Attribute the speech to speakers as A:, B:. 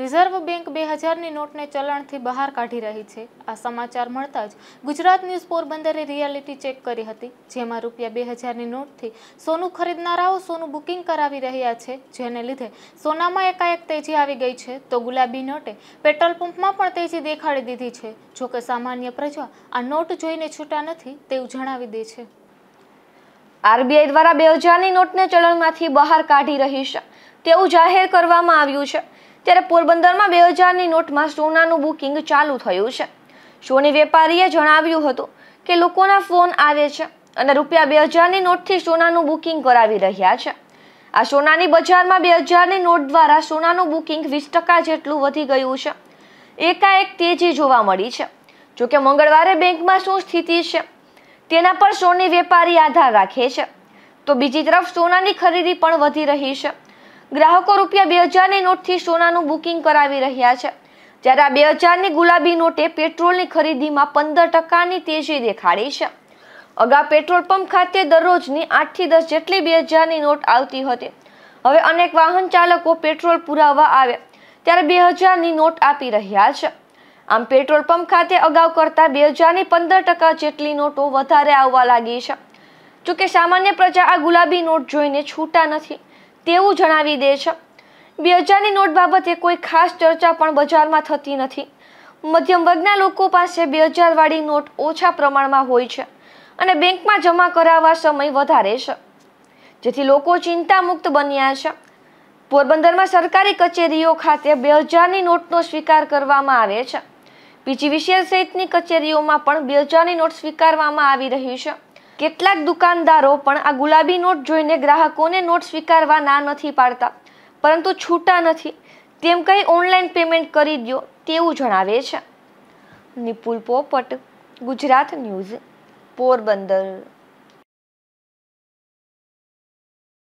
A: reserve bank બે હજારની નોટને ચલણથી બહાર કાઢી રહી છે આ સમાચાર મળતા જ ગુજરાત ન્યૂઝ પોરબંદરે રિયાલિટી ચેક કરી હતી જેમાં રૂપિયા બે હજારની નોટથી સોનું ખરીદનારાઓ સોનું બુકિંગ કરાવી રહ્યા છે જેને લીધે સોનામાં એકાએક તેજી આવી ગઈ છે તો ગુલાબી નોટે પેટ્રોલ પંપમાં પણ તેજી દેખાડી દીધી છે જોકે સામાન્ય પ્રજા આ નોટ જોઈને છૂટા નથી તેવું જણાવી દે છે
B: આરબીઆઈ દ્વારા બે હજારની નોટને ચલણમાંથી બહાર કાઢી રહી છે તેવું જાહેર કરવામાં આવ્યું છે ત્યારે પોરબંદરમાં બે હજારની નોટમાં સોનાનું બુકિંગ ચાલુ થયું છે સોની વેપારીએ જણાવ્યું હતું કે લોકોના ફોન આવે છે અને રૂપિયા બે હજારની નોટથી સોનાનું બુકિંગ કરાવી રહ્યા છે આ સોનાની બજારમાં બે હજારની નોટ દ્વારા સોનાનું બુકિંગ વીસ ટકા જેટલું વધી ગયું છે એકાએક તેજી જોવા મળી છે જોકે મંગળવારે બેંકમાં શું સ્થિતિ છે તેના પર સોની વેપારી આધાર રાખે છે તો બીજી તરફ સોનાની ખરીદી પણ વધી રહી છે ગ્રાહકો રૂપિયા બે હજારની નોટથી સોનાનું બુકિંગ કરાવી રહ્યા છે જ્યારે આ બે હજારની ગુલાબી નોટે પેટ્રોલની ખરીદીમાં પંદર ટકાની તેજી દેખાડી છે અગાઉ પેટ્રોલ પંપ ખાતે દરરોજની આઠથી દસ જેટલી બે હજારની નોટ આવતી હતી હવે અનેક વાહન ચાલકો પેટ્રોલ પુરાવવા આવે ત્યારે બે હજારની નોટ આપી રહ્યા છે આમ પેટ્રોલ પંપ ખાતે અગાઉ કરતાં બે હજારની પંદર ટકા જેટલી નોટો વધારે આવવા લાગી છે જોકે સામાન્ય પ્રજા આ ગુલાબી નોટ જોઈને છૂટા નથી તેવું જણાવી દે છે બે હજારની નોટ બાબતે કોઈ ખાસ ચર્ચા પણ બજારમાં થતી નથી મધ્યમ વર્ગના લોકો પાસે બે હજારવાળી નોટ ઓછા પ્રમાણમાં હોય છે અને બેંકમાં જમા કરાવવા સમય વધારે છે જેથી લોકો ચિંતામુક્ત બન્યા છે પોરબંદરમાં સરકારી કચેરીઓ ખાતે બે હજારની નોટનો સ્વીકાર કરવામાં આવે છે પીજીવીસીએલ સહિતની કચેરીઓમાં પણ બે હજારની નોટ સ્વીકારવામાં આવી રહી છે કેટલાક દુકાનદારો પણ આ ગુલાબી નોટ જોઈને ગ્રાહકોને નોટ સ્વીકારવા ના નથી પાડતા પરંતુ છૂટા નથી તેમ કહી ઓનલાઈન પેમેન્ટ કરી દો તેવું જણાવે છે નિપુલ પોપટ
A: ગુજરાત ન્યૂઝ પોરબંદર